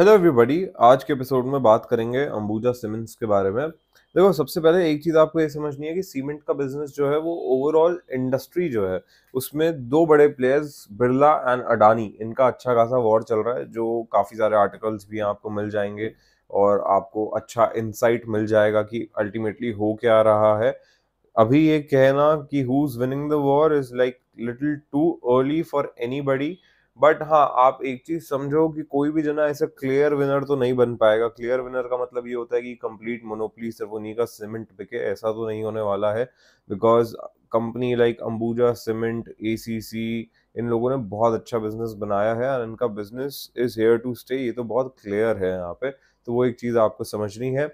hello everybody आज के episode में बात करेंगे अंबुजा सीमेंट्स के बारे में देखो सबसे पहले एक चीज़ आपको ये समझनी है कि सीमेंट का बिजनेस जो है वो ओवरऑल इंडस्ट्री जो है उसमें दो बड़े प्लेयर्स बिरला एंड अडानी इनका अच्छा खासा वॉर चल रहा है जो काफ़ी सारे आर्टिकल्स भी आपको मिल जाएंगे और आपको अच्छा इंसाइट मिल जाएगा कि अल्टीमेटली हो क्या रहा है अभी ये कहना कि who is winning the war is like little too early for anybody but हाँ आप एक चीज समझो कि कोई भी जना ऐसा क्लियर विनर तो नहीं बन पाएगा क्लियर विनर का मतलब ये होता है कि कंप्लीट मोनोपली सिर्फ उन्हीं का सीमेंट बिके ऐसा तो नहीं होने वाला है because company like Ambuja cement ए इन लोगों ने बहुत अच्छा बिजनेस बनाया है और इनका business is here to stay ये तो बहुत क्लियर है यहाँ पे तो वो एक चीज़ आपको समझनी है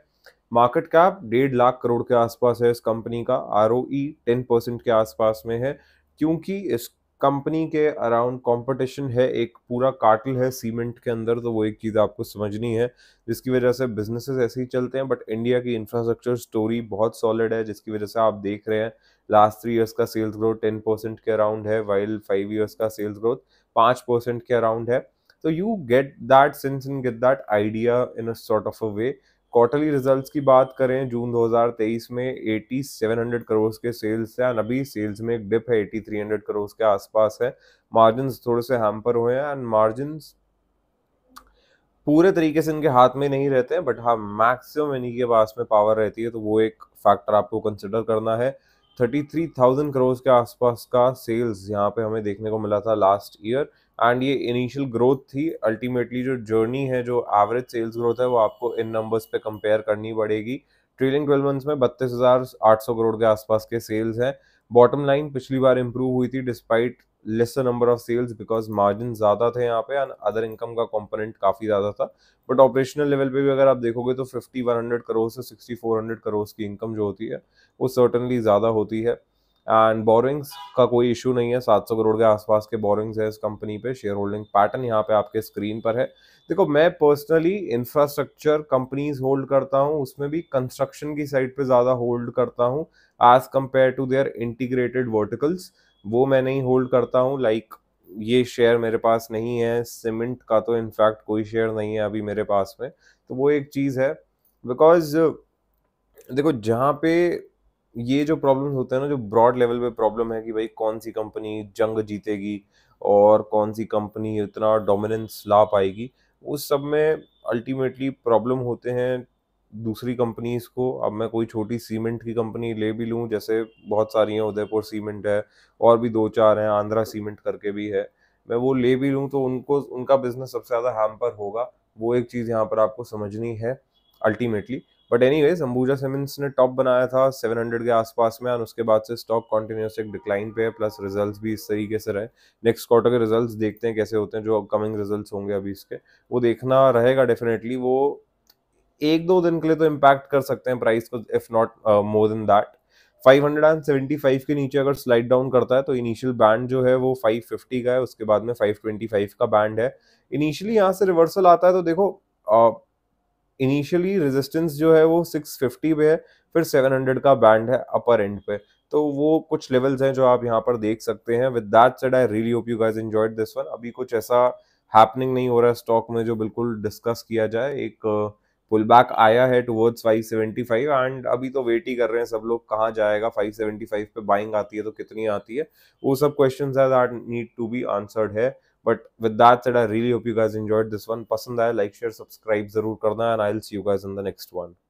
मार्केट कैप डेढ़ लाख करोड़ के आसपास है इस कंपनी का R O E ten percent के आसपास में है क्योंकि इस कंपनी के अराउंड कंपटीशन है एक पूरा काटल है सीमेंट के अंदर तो वो एक चीज़ आपको समझनी है जिसकी वजह से बिजनेसेस ऐसे ही चलते हैं बट इंडिया की इंफ्रास्ट्रक्चर स्टोरी बहुत सॉलिड है जिसकी वजह से आप देख रहे हैं लास्ट थ्री ईयर्स का सेल्स ग्रोथ टेन परसेंट के अराउंड है वाइल फाइव ईयर्स का सेल्स ग्रोथ पाँच परसेंट के अराउंड है तो you get that sense in get that idea in a sort of a way quarterly results की बात करें जून 2023 में 8700 करोड़ के सेल्स है एंड अभी सेल्स में एक डिप है 8300 करोड़ के आसपास है मार्जिन थोड़े से हैम्पर हुए हैं एंड मार्जिन पूरे तरीके से इनके हाथ में नहीं रहते हैं बट हाँ मैक्सिमम इन्हीं के पास में पावर रहती है तो वो एक फैक्टर आपको कंसिडर करना है थर्टी थ्री थाउजेंड करोड़ के आसपास का सेल्स यहाँ पे हमें देखने को मिला था लास्ट ईयर एंड ये इनिशियल ग्रोथ थी अल्टीमेटली जो जर्नी है जो एवरेज सेल्स ग्रोथ है वो आपको इन नंबर्स पे कंपेयर करनी पड़ेगी ट्रेलिंग ट्वेल्व मंथ्स में बत्तीस हज़ार आठ सौ करोड़ के आसपास के सेल्स हैं बॉटम लाइन पिछली बार इम्प्रूव हुई थी despite lesser number of sales because margin ज़्यादा थे यहाँ पे एंड अदर इनकम का कॉम्पोनेंट काफ़ी ज़्यादा था बट ऑपरेशनल लेवल पे भी अगर आप देखोगे तो फिफ्टी वन हंड्रेड करोड़ से सिक्सटी फोर हंड्रेड करोड़ की इनकम जो होती है वो सर्टनली ज़्यादा होती है एंड बोरिंग्स का कोई इशू नहीं है सात सौ करोड़ के आसपास के बोरिंग्स है इस कंपनी पे शेयर होल्डिंग पैटर्न यहाँ पे आपके स्क्रीन पर है देखो मैं पर्सनली इंफ्रास्ट्रक्चर कंपनीज होल्ड करता हूँ उसमें भी कंस्ट्रक्शन की साइड पे ज़्यादा होल्ड करता हूँ as compared to their integrated verticals वो मैं नहीं होल्ड करता हूँ लाइक ये शेयर मेरे पास नहीं है सीमेंट का तो इनफैक्ट कोई शेयर नहीं है अभी मेरे पास में तो वो एक चीज़ है बिकॉज देखो जहाँ पे ये जो प्रॉब्लम होते हैं ना जो ब्रॉड लेवल पे प्रॉब्लम है कि भाई कौन सी कंपनी जंग जीतेगी और कौन सी कंपनी इतना डोमिनेंस ला पाएगी उस सब में अल्टीमेटली प्रॉब्लम होते हैं दूसरी कंपनीज को अब मैं कोई छोटी सीमेंट की कंपनी ले भी लूँ जैसे बहुत सारी हैं उदयपुर सीमेंट है और भी दो चार हैं आंध्रा सीमेंट करके भी है मैं वो ले भी लूँ तो उनको उनका बिजनेस सबसे ज़्यादा हैम्पर होगा वो एक चीज़ यहाँ पर आपको समझनी है ultimately but anyways Ambuja cements ने टॉप बनाया था हंड्रेड के आसपास में और उसके बाद से स्टॉक कॉन्टिन्यूस एक डिक्लाइन पे है प्लस रिजल्ट भी इस तरीके से रहे नेक्स्ट क्वार्टर के रिजल्ट देखते हैं कैसे होते हैं जो अपकमिंग रिजल्ट होंगे अभी इसके वो देखना रहेगा डेफिनेटली वो एक दो दिन के लिए तो इम्पैक्ट कर सकते हैं प्राइस को if not more than that 575 के नीचे अगर स्लाइड डाउन करता है तो इनिशियल बैंड जो है वो 550 का है उसके बाद में 525 का बैंड है इनिशियली यहाँ से रिवर्सल आता है तो देखो इनिशियली uh, रेजिस्टेंस जो है वो 650 पे है फिर 700 का बैंड है अपर एंड पे तो वो कुछ लेवल्स हैं जो आप यहाँ पर देख सकते हैं with that said I really hope you guys enjoyed this one अभी कुछ ऐसा हैपनिंग नहीं हो रहा है स्टॉक में जो बिल्कुल डिस्कस किया जाए एक uh, पुल बैक आया है टुवर्ड्स 575 एंड अभी तो वेट ही कर रहे हैं सब लोग कहाँ जाएगा 575 पे बाइंग आती है तो कितनी आती है वो सब क्वेश्चन है that need to be answered है but with that said I really hope you guys enjoyed this one पसंद आया लाइक शेयर सब्सक्राइब जरूर करना and I will see you guys in the next one